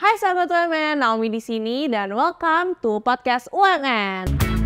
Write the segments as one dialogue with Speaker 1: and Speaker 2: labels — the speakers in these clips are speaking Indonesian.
Speaker 1: Hai sahabat UMN, Naomi di sini dan welcome to podcast UMN.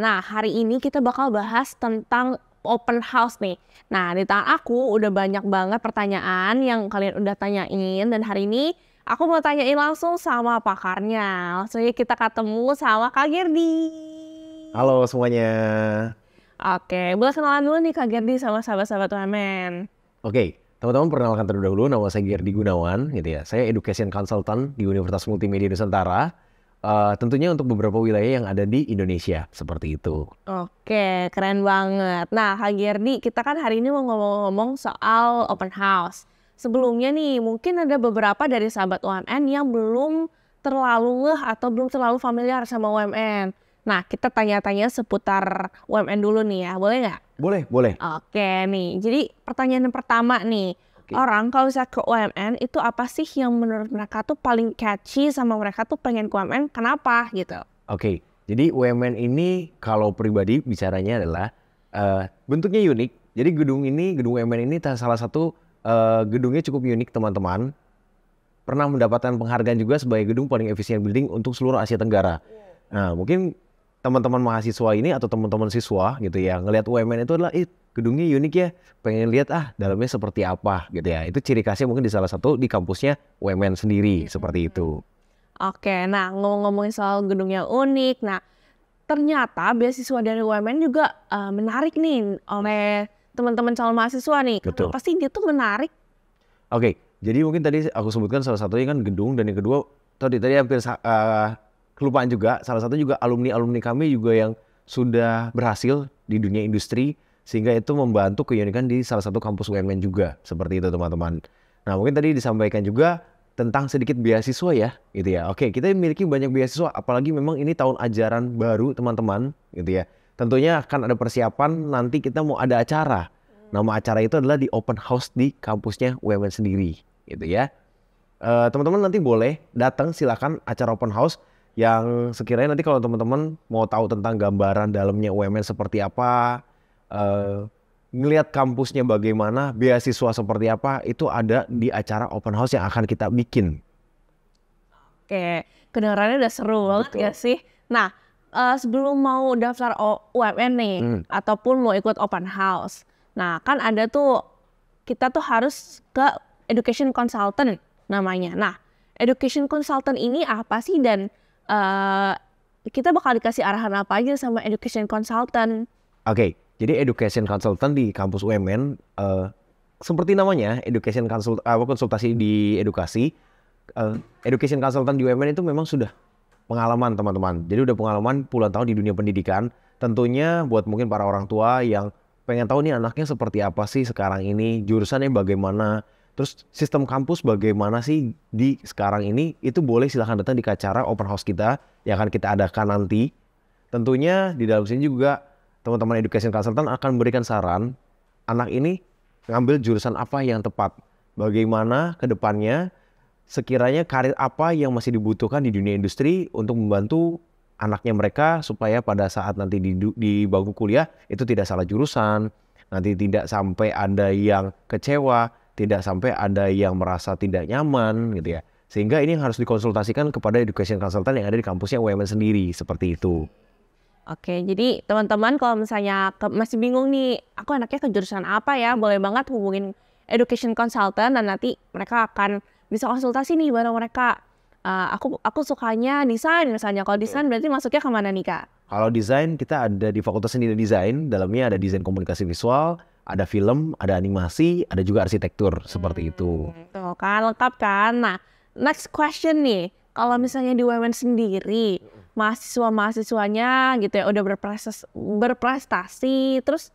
Speaker 1: Nah, hari ini kita bakal bahas tentang open house nih. Nah, di tangan aku udah banyak banget pertanyaan yang kalian udah tanyain dan hari ini aku mau tanyain langsung sama pakarnya. Langsung aja kita ketemu sama Kak Gerdi. Halo semuanya. Oke, boleh kenalan dulu nih Kak Gerdi sama sahabat-sahabat UMN.
Speaker 2: Oke, teman-teman perkenalkan terlebih dahulu nama saya Gerdi Gunawan gitu ya. Saya education consultant di Universitas Multimedia Nusantara uh, tentunya untuk beberapa wilayah yang ada di Indonesia seperti itu.
Speaker 1: Oke, keren banget. Nah, Kak kita kan hari ini mau ngomong-ngomong soal open house. Sebelumnya nih, mungkin ada beberapa dari sahabat UMN yang belum terlalu leh atau belum terlalu familiar sama UMN. Nah, kita tanya-tanya seputar UMN dulu nih ya, boleh nggak? Boleh, boleh. Oke nih, jadi pertanyaan yang pertama nih, okay. orang kalau bisa ke UMN itu apa sih yang menurut mereka tuh paling catchy sama mereka tuh pengen ke UMN kenapa gitu?
Speaker 2: Oke, okay. jadi UMN ini kalau pribadi bicaranya adalah uh, bentuknya unik. Jadi gedung ini, gedung UMN ini salah satu uh, gedungnya cukup unik teman-teman. Pernah mendapatkan penghargaan juga sebagai gedung paling efisien building untuk seluruh Asia Tenggara. Iya. Nah, mungkin teman-teman mahasiswa ini atau teman-teman siswa gitu ya ngelihat UMN itu adalah gedungnya unik ya pengen lihat ah dalamnya seperti apa gitu ya itu ciri khasnya mungkin di salah satu di kampusnya UMN sendiri hmm. seperti itu
Speaker 1: oke nah ngomong ngomongin soal gedungnya unik nah ternyata beasiswa dari UMN juga uh, menarik nih oleh teman-teman calon mahasiswa nih Betul. Nah, pasti dia tuh menarik
Speaker 2: oke jadi mungkin tadi aku sebutkan salah satunya kan gedung dan yang kedua tadi tadi hampir uh, kelupaan juga salah satu juga alumni alumni kami juga yang sudah berhasil di dunia industri sehingga itu membantu keunikan di salah satu kampus UMN juga seperti itu teman-teman. Nah mungkin tadi disampaikan juga tentang sedikit beasiswa ya gitu ya. Oke kita memiliki banyak beasiswa apalagi memang ini tahun ajaran baru teman-teman gitu ya. Tentunya akan ada persiapan nanti kita mau ada acara. Nama acara itu adalah di open house di kampusnya UMN sendiri gitu ya eh, teman-teman nanti boleh datang silakan acara open house yang sekiranya nanti kalau teman-teman mau tahu tentang gambaran dalamnya UMN seperti apa, uh, ngelihat kampusnya bagaimana, beasiswa seperti apa, itu ada di acara open house yang akan kita bikin.
Speaker 1: Oke, kedengarannya udah seru banget ya sih. Nah, uh, sebelum mau daftar o UMN nih, hmm. ataupun mau ikut open house, nah kan ada tuh kita tuh harus ke education consultant namanya. Nah, education consultant ini apa sih dan uh, kita bakal dikasih arahan apa aja sama education consultant.
Speaker 2: Oke, okay, jadi education consultant di kampus UMN uh, eh, seperti namanya education consult uh, konsultasi di edukasi. Uh, education consultant di UMN itu memang sudah pengalaman teman-teman. Jadi udah pengalaman puluhan tahun di dunia pendidikan. Tentunya buat mungkin para orang tua yang pengen tahu nih anaknya seperti apa sih sekarang ini, jurusannya bagaimana, Terus sistem kampus bagaimana sih di sekarang ini itu boleh silahkan datang di acara open house kita yang akan kita adakan nanti. Tentunya di dalam sini juga teman-teman education consultant akan memberikan saran anak ini ngambil jurusan apa yang tepat. Bagaimana ke depannya sekiranya karir apa yang masih dibutuhkan di dunia industri untuk membantu anaknya mereka supaya pada saat nanti di, di bangku kuliah itu tidak salah jurusan, nanti tidak sampai ada yang kecewa tidak sampai ada yang merasa tidak nyaman gitu ya. Sehingga ini harus dikonsultasikan kepada education consultant yang ada di kampusnya UMN sendiri seperti itu.
Speaker 1: Oke, jadi teman-teman kalau misalnya ke, masih bingung nih, aku anaknya ke jurusan apa ya, boleh banget hubungin education consultant dan nanti mereka akan bisa konsultasi nih bareng mereka. Uh, aku aku sukanya desain misalnya. Kalau desain berarti masuknya kemana nih kak?
Speaker 2: Kalau desain kita ada di fakultas seni dan desain, dalamnya ada desain komunikasi visual, ada film, ada animasi, ada juga arsitektur seperti itu. Hmm,
Speaker 1: tuh gitu. kan lengkap kan. Nah, next question nih, kalau misalnya di Wemen sendiri, mahasiswa-mahasiswanya gitu ya udah berprestasi, berprestasi terus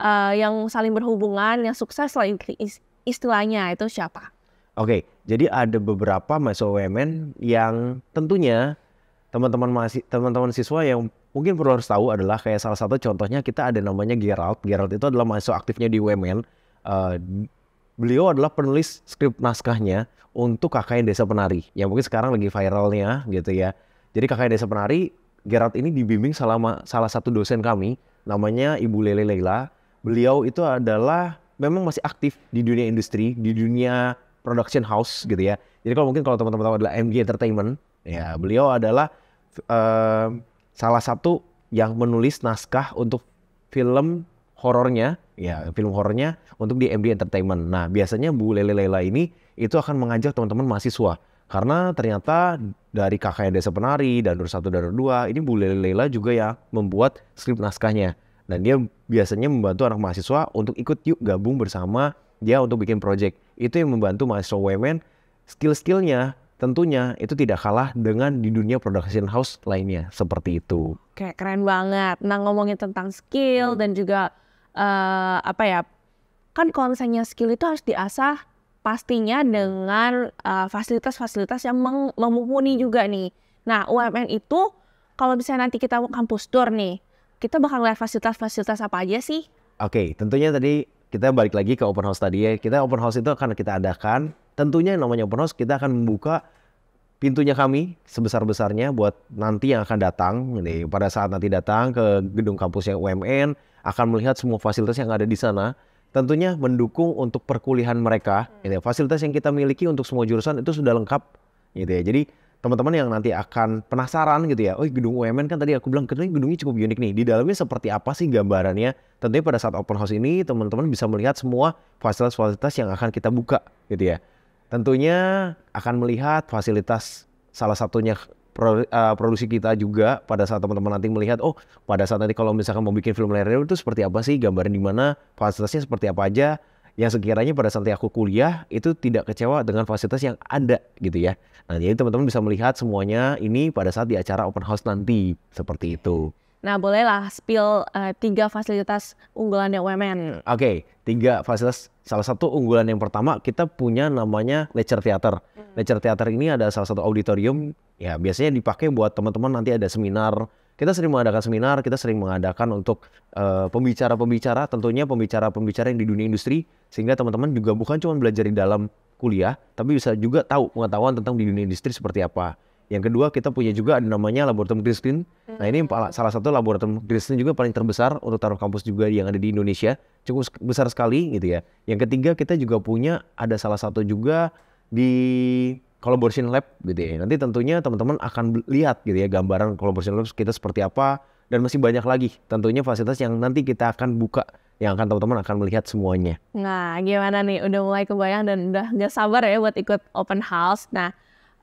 Speaker 1: uh, yang saling berhubungan, yang sukses lah istilahnya itu siapa?
Speaker 2: Oke, jadi ada beberapa mahasiswa Wemen yang tentunya teman-teman mahasiswa teman-teman siswa yang mungkin perlu harus tahu adalah kayak salah satu contohnya kita ada namanya Gerald. Gerald itu adalah masuk aktifnya di UMN. Uh, eh, beliau adalah penulis skrip naskahnya untuk KKN Desa Penari yang mungkin sekarang lagi viralnya gitu ya. Jadi KKN Desa Penari Gerald ini dibimbing selama salah satu dosen kami namanya Ibu Lele Leila. Beliau itu adalah memang masih aktif di dunia industri, di dunia production house gitu ya. Jadi kalau mungkin kalau teman-teman tahu adalah MG Entertainment, ya beliau adalah uh, salah satu yang menulis naskah untuk film horornya, ya film horornya untuk di MD Entertainment. Nah, biasanya Bu Lele Lela ini itu akan mengajak teman-teman mahasiswa karena ternyata dari kakaknya Desa Penari, dan satu dan Nur dua, ini Bu Lele Lela juga ya membuat skrip naskahnya. Dan dia biasanya membantu anak mahasiswa untuk ikut yuk gabung bersama dia untuk bikin project. Itu yang membantu mahasiswa women skill-skillnya tentunya itu tidak kalah dengan di dunia production house lainnya seperti itu.
Speaker 1: Kayak keren banget. Nah ngomongin tentang skill dan juga uh, apa ya kan kalau misalnya skill itu harus diasah pastinya dengan eh, fasilitas-fasilitas uh, fasilitas yang memumpuni juga nih. Nah UMN itu kalau misalnya nanti kita kampus tour nih, kita bakal lihat fasilitas-fasilitas apa aja sih?
Speaker 2: Oke, tentunya tadi kita balik lagi ke open house tadi ya. Kita open house itu akan kita adakan tentunya yang namanya open house kita akan membuka pintunya kami sebesar-besarnya buat nanti yang akan datang. nih hmm. pada saat nanti datang ke gedung kampus kampusnya UMN akan melihat semua fasilitas yang ada di sana. Tentunya mendukung untuk perkuliahan mereka. Gitu Fasilitas yang kita miliki untuk semua jurusan itu sudah lengkap. Gitu ya. Jadi teman-teman yang nanti akan penasaran gitu ya, oh gedung UMN kan tadi aku bilang gedungnya, gedungnya cukup unik nih. Di dalamnya seperti apa sih gambarannya? Tentunya pada saat open house ini teman-teman bisa melihat semua fasilitas-fasilitas yang akan kita buka gitu ya. Tentunya akan melihat fasilitas salah satunya eh, produksi kita juga pada saat teman-teman nanti melihat oh pada saat nanti kalau misalkan mau bikin film layar itu seperti apa sih gambaran di mana fasilitasnya seperti apa aja yang sekiranya pada saat aku kuliah itu tidak kecewa dengan fasilitas yang ada gitu ya. Nah jadi teman-teman bisa melihat semuanya ini pada saat di acara open house nanti seperti itu.
Speaker 1: Nah, bolehlah spill uh, tiga fasilitas unggulan UMN. Hmm,
Speaker 2: oke, okay, tiga fasilitas. Salah satu unggulan yang pertama kita punya namanya lecture theater. Hmm. Lecture theater ini ada salah satu auditorium ya biasanya dipakai buat teman-teman nanti ada seminar. Kita sering mengadakan seminar, kita sering mengadakan untuk eh, pembicara-pembicara, uh, pembicara -pembicara, tentunya pembicara-pembicara yang di dunia industri sehingga teman-teman juga bukan cuma belajar di dalam kuliah, tapi bisa juga tahu pengetahuan tentang di dunia industri seperti apa. Yang kedua kita punya juga ada namanya laboratorium Green Screen. Nah ini hmm. salah satu laboratorium Green Screen juga paling terbesar untuk taruh kampus juga yang ada di Indonesia. Cukup besar sekali gitu ya. Yang ketiga kita juga punya ada salah satu juga di collaboration lab gitu ya. Nanti tentunya teman-teman akan lihat gitu ya gambaran collaboration lab kita seperti apa dan masih banyak lagi tentunya fasilitas yang nanti kita akan buka yang akan teman-teman akan melihat semuanya.
Speaker 1: Nah, gimana nih? Udah mulai kebayang dan udah gak sabar ya buat ikut open house. Nah,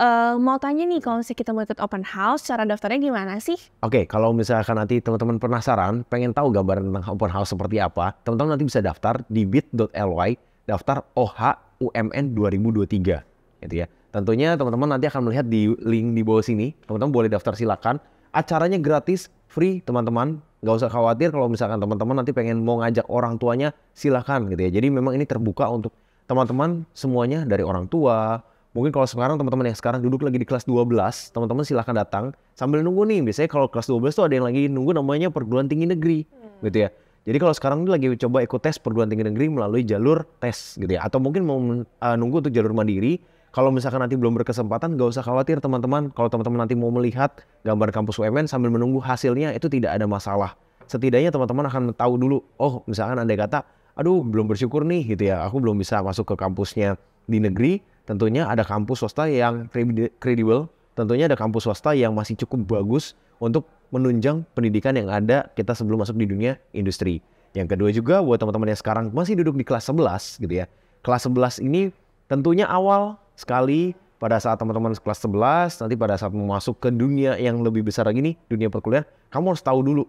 Speaker 1: Uh, mau tanya nih kalau misalnya kita mau ikut open house, cara daftarnya gimana sih?
Speaker 2: Oke, okay, kalau misalkan nanti teman-teman penasaran, pengen tahu gambaran tentang open house seperti apa, teman-teman nanti bisa daftar di bit.ly, daftar OHUMN 2023, gitu ya. Tentunya teman-teman nanti akan melihat di link di bawah sini, teman-teman boleh daftar silakan. Acaranya gratis, free teman-teman, Gak usah khawatir kalau misalkan teman-teman nanti pengen mau ngajak orang tuanya, silakan gitu ya. Jadi memang ini terbuka untuk teman-teman semuanya dari orang tua, Mungkin kalau sekarang teman-teman yang sekarang duduk lagi di kelas 12, teman-teman silahkan datang sambil nunggu nih. Biasanya kalau kelas 12 tuh ada yang lagi nunggu namanya perguruan tinggi negeri hmm. gitu ya. Jadi kalau sekarang ini lagi coba ikut tes perguruan tinggi negeri melalui jalur tes gitu ya. Atau mungkin mau uh, nunggu untuk jalur mandiri. Kalau misalkan nanti belum berkesempatan, gak usah khawatir teman-teman. Kalau teman-teman nanti mau melihat gambar kampus UMN sambil menunggu hasilnya itu tidak ada masalah. Setidaknya teman-teman akan tahu dulu, oh misalkan andai kata, aduh belum bersyukur nih gitu ya, aku belum bisa masuk ke kampusnya di negeri, Tentunya ada kampus swasta yang kredibel, tentunya ada kampus swasta yang masih cukup bagus untuk menunjang pendidikan yang ada kita sebelum masuk di dunia industri. Yang kedua juga buat teman-teman yang sekarang masih duduk di kelas 11 gitu ya. Kelas 11 ini tentunya awal sekali pada saat teman-teman kelas 11 nanti pada saat masuk ke dunia yang lebih besar lagi nih dunia perkuliahan kamu harus tahu dulu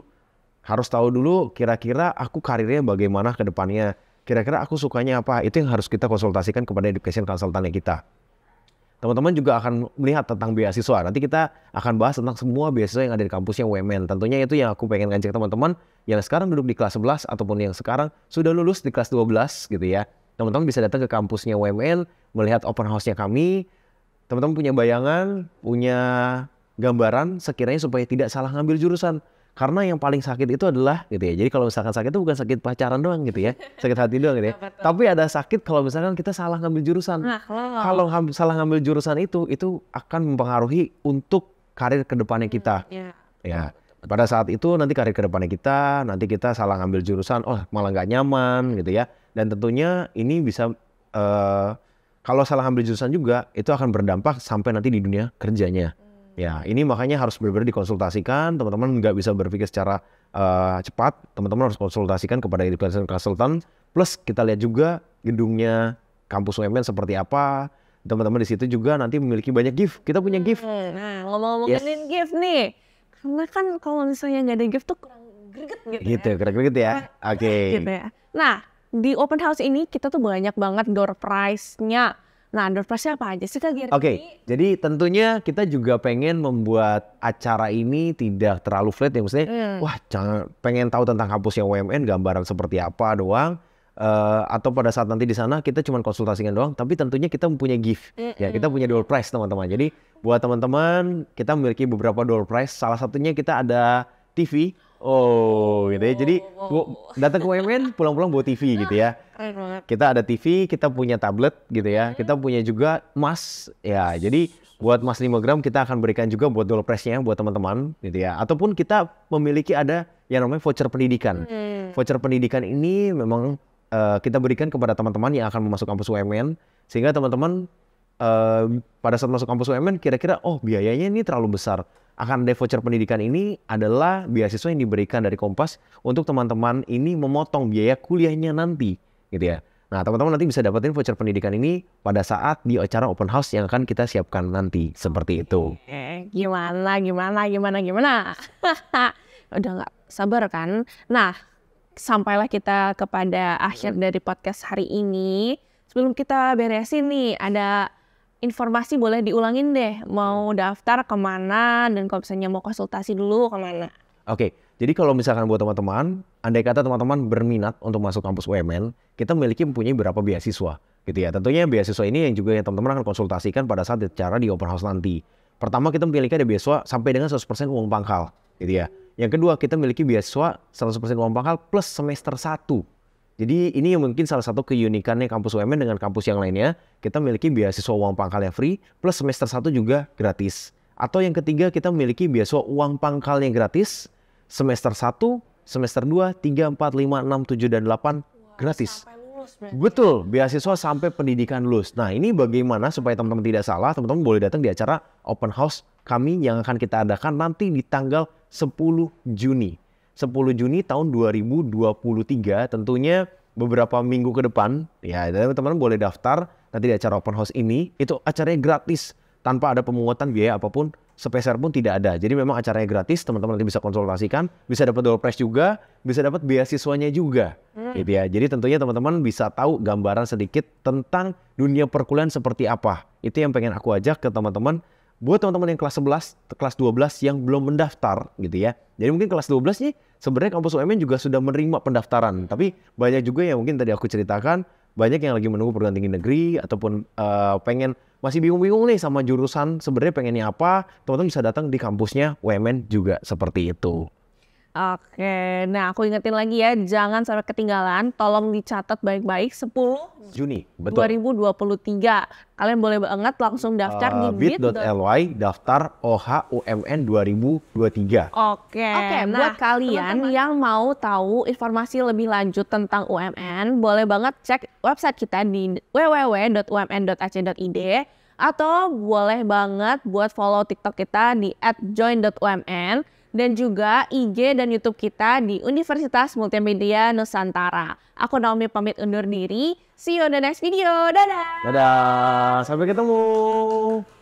Speaker 2: harus tahu dulu kira-kira aku karirnya bagaimana ke depannya Kira-kira aku sukanya apa? Itu yang harus kita konsultasikan kepada education consultant kita. Teman-teman juga akan melihat tentang beasiswa. Nanti kita akan bahas tentang semua beasiswa yang ada di kampusnya UMN. Tentunya itu yang aku pengen ngajak teman-teman yang sekarang duduk di kelas 11 ataupun yang sekarang sudah lulus di kelas 12 gitu ya. Teman-teman bisa datang ke kampusnya UMN, melihat open house-nya kami. Teman-teman punya bayangan, punya gambaran sekiranya supaya tidak salah ngambil jurusan karena yang paling sakit itu adalah gitu ya. Jadi kalau misalkan sakit itu bukan sakit pacaran doang gitu ya, sakit hati doang gitu ya. Tapi ada sakit kalau misalkan kita salah ngambil jurusan. Nah, kalau salah ngambil jurusan itu itu akan mempengaruhi untuk karir kedepannya hmm, kita. Hmm, iya. yeah. Ya. Pada saat itu nanti karir kedepannya kita, nanti kita salah ngambil jurusan, oh malah nggak nyaman gitu ya. Dan tentunya ini bisa uh, kalau salah ngambil jurusan juga itu akan berdampak sampai nanti di dunia kerjanya. Ya, ini makanya harus benar-benar dikonsultasikan. Teman-teman nggak bisa berpikir secara uh, cepat. Teman-teman harus konsultasikan kepada influencer consultant. Plus kita lihat juga gedungnya kampus UMN seperti apa. Teman-teman di situ juga nanti memiliki banyak gift. Kita punya hmm, gift. Nah,
Speaker 1: ngomong ngomong yes. gift nih. Karena kan kalau misalnya nggak ada gift tuh kurang greget gitu,
Speaker 2: gitu ya. Greget ya. Oke. Okay. Gitu ya.
Speaker 1: Nah, di open house ini kita tuh banyak banget door prize-nya Nah, door apa aja sih Kak Oke, okay,
Speaker 2: jadi tentunya kita juga pengen membuat acara ini tidak terlalu flat ya maksudnya. Hmm. Wah, jangan pengen tahu tentang kampus yang UMN gambaran seperti apa doang. Uh, atau pada saat nanti di sana kita cuma konsultasikan doang, tapi tentunya kita punya gift. Mm -hmm. Ya, kita punya door prize teman-teman. Jadi buat teman-teman, kita memiliki beberapa door prize. Salah satunya kita ada TV Oh, gitu ya. Jadi wow. Oh, gua oh, oh. datang ke UMN pulang-pulang bawa TV nah, gitu ya. Keren banget. Kita ada TV, kita punya tablet gitu ya. Hmm. Kita punya juga emas ya. Jadi buat emas 5 gram kita akan berikan juga buat dollar pressnya buat teman-teman gitu ya. Ataupun kita memiliki ada yang namanya voucher pendidikan. Hmm. Voucher pendidikan ini memang uh, kita berikan kepada teman-teman yang akan masuk kampus UMN sehingga teman-teman uh, pada saat masuk kampus UMN kira-kira oh biayanya ini terlalu besar akan ada voucher pendidikan ini adalah beasiswa yang diberikan dari Kompas untuk teman-teman ini memotong biaya kuliahnya nanti gitu ya. Nah, teman-teman nanti bisa dapetin voucher pendidikan ini pada saat di acara open house yang akan kita siapkan nanti seperti itu.
Speaker 1: Eh, gimana gimana gimana gimana. Udah nggak sabar kan? Nah, sampailah kita kepada akhir dari podcast hari ini. Sebelum kita beresin nih, ada informasi boleh diulangin deh mau iya. daftar kemana dan kalau misalnya mau konsultasi dulu kemana.
Speaker 2: Oke, jadi kalau misalkan buat teman-teman, andai kata teman-teman berminat untuk masuk kampus UMN, kita memiliki mempunyai beberapa beasiswa gitu ya. Tentunya beasiswa ini yang juga yang teman-teman akan konsultasikan pada saat acara di open house nanti. Pertama kita memiliki ada beasiswa sampai dengan 100% uang pangkal gitu ya. Yang kedua kita memiliki beasiswa 100% uang pangkal plus semester 1 jadi ini yang mungkin salah satu keunikannya kampus UMN dengan kampus yang lainnya. Kita memiliki beasiswa uang pangkal yang free, plus semester 1 juga gratis. Atau yang ketiga kita memiliki beasiswa uang pangkal yang gratis, semester 1, semester 2, 3, 4, 5, 6, 7, dan 8 gratis. Betul, beasiswa sampai pendidikan lulus. Nah ini bagaimana supaya teman-teman tidak salah, teman-teman boleh datang di acara open house kami yang akan kita adakan nanti di tanggal 10 Juni. 10 Juni tahun 2023 tentunya beberapa minggu ke depan ya teman-teman boleh daftar nanti di acara open house ini itu acaranya gratis tanpa ada pemungutan biaya apapun sepeser pun tidak ada jadi memang acaranya gratis teman-teman nanti bisa konsultasikan bisa dapat door prize juga bisa dapat beasiswanya juga hmm. gitu ya jadi tentunya teman-teman bisa tahu gambaran sedikit tentang dunia perkuliahan seperti apa itu yang pengen aku ajak ke teman-teman buat teman-teman yang kelas 11, kelas 12 yang belum mendaftar gitu ya. Jadi mungkin kelas 12 nih sebenarnya kampus UMN juga sudah menerima pendaftaran, tapi banyak juga yang mungkin tadi aku ceritakan banyak yang lagi menunggu perguruan tinggi negeri ataupun uh, pengen masih bingung-bingung nih sama jurusan sebenarnya pengennya apa, teman-teman bisa datang di kampusnya UMN juga seperti itu.
Speaker 1: Oke, nah aku ingetin lagi ya, jangan sampai ketinggalan. Tolong dicatat baik-baik 10
Speaker 2: Juni betul.
Speaker 1: 2023. Kalian boleh banget langsung daftar uh, di bit.ly
Speaker 2: daftar OHUMN 2023.
Speaker 1: Oke. Oke, nah, buat kalian teman -teman. yang mau tahu informasi lebih lanjut tentang UMN, boleh banget cek website kita di www.umn.ac.id atau boleh banget buat follow TikTok kita di @join.umn dan juga IG dan YouTube kita di Universitas Multimedia Nusantara. Aku Naomi pamit undur diri. See you on the next video. Dadah.
Speaker 2: Dadah. Sampai ketemu.